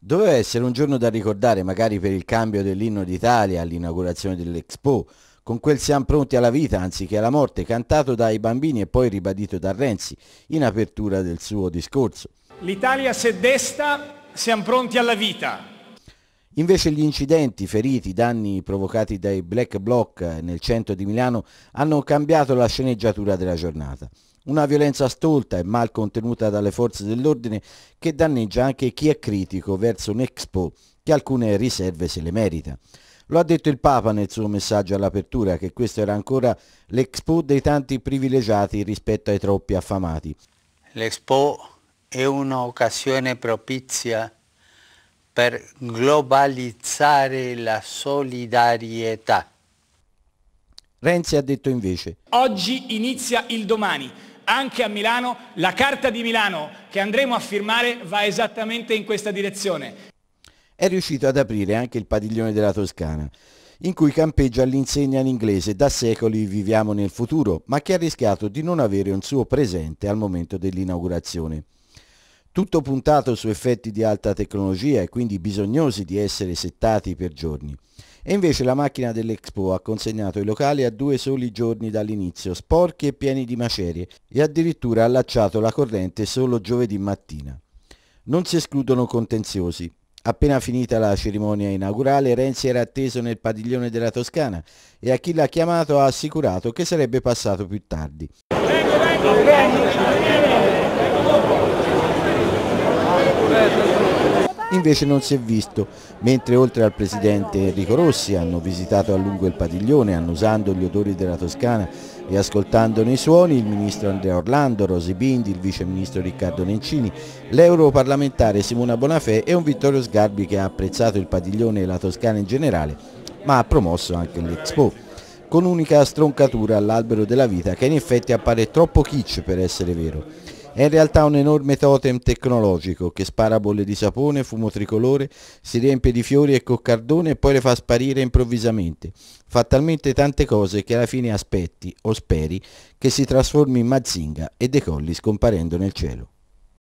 Doveva essere un giorno da ricordare, magari per il cambio dell'inno d'Italia all'inaugurazione dell'Expo, con quel siamo pronti alla vita anziché alla morte, cantato dai bambini e poi ribadito da Renzi in apertura del suo discorso. L'Italia se desta, siamo pronti alla vita. Invece gli incidenti, feriti, danni provocati dai black bloc nel centro di Milano hanno cambiato la sceneggiatura della giornata. Una violenza stolta e mal contenuta dalle forze dell'ordine che danneggia anche chi è critico verso un expo che alcune riserve se le merita. Lo ha detto il Papa nel suo messaggio all'apertura che questo era ancora l'Expo dei tanti privilegiati rispetto ai troppi affamati. L'Expo è un'occasione propizia per globalizzare la solidarietà. Renzi ha detto invece Oggi inizia il domani, anche a Milano, la carta di Milano che andremo a firmare va esattamente in questa direzione. È riuscito ad aprire anche il padiglione della Toscana in cui campeggia l'insegna in inglese da secoli viviamo nel futuro, ma che ha rischiato di non avere un suo presente al momento dell'inaugurazione tutto puntato su effetti di alta tecnologia e quindi bisognosi di essere settati per giorni. E invece la macchina dell'Expo ha consegnato i locali a due soli giorni dall'inizio, sporchi e pieni di macerie, e addirittura allacciato la corrente solo giovedì mattina. Non si escludono contenziosi. Appena finita la cerimonia inaugurale, Renzi era atteso nel padiglione della Toscana e a chi l'ha chiamato ha assicurato che sarebbe passato più tardi. Vengo, vengo, vengo, invece non si è visto, mentre oltre al presidente Enrico Rossi hanno visitato a lungo il padiglione annusando gli odori della Toscana e ascoltandone i suoni il ministro Andrea Orlando, Rosi Bindi, il vice ministro Riccardo Nencini, l'europarlamentare Simona Bonafè e un Vittorio Sgarbi che ha apprezzato il padiglione e la Toscana in generale, ma ha promosso anche l'Expo con unica stroncatura all'albero della vita che in effetti appare troppo kitsch per essere vero. È in realtà un enorme totem tecnologico che spara bolle di sapone, fumo tricolore, si riempie di fiori e coccardone e poi le fa sparire improvvisamente. Fa talmente tante cose che alla fine aspetti, o speri, che si trasformi in mazzinga e decolli scomparendo nel cielo.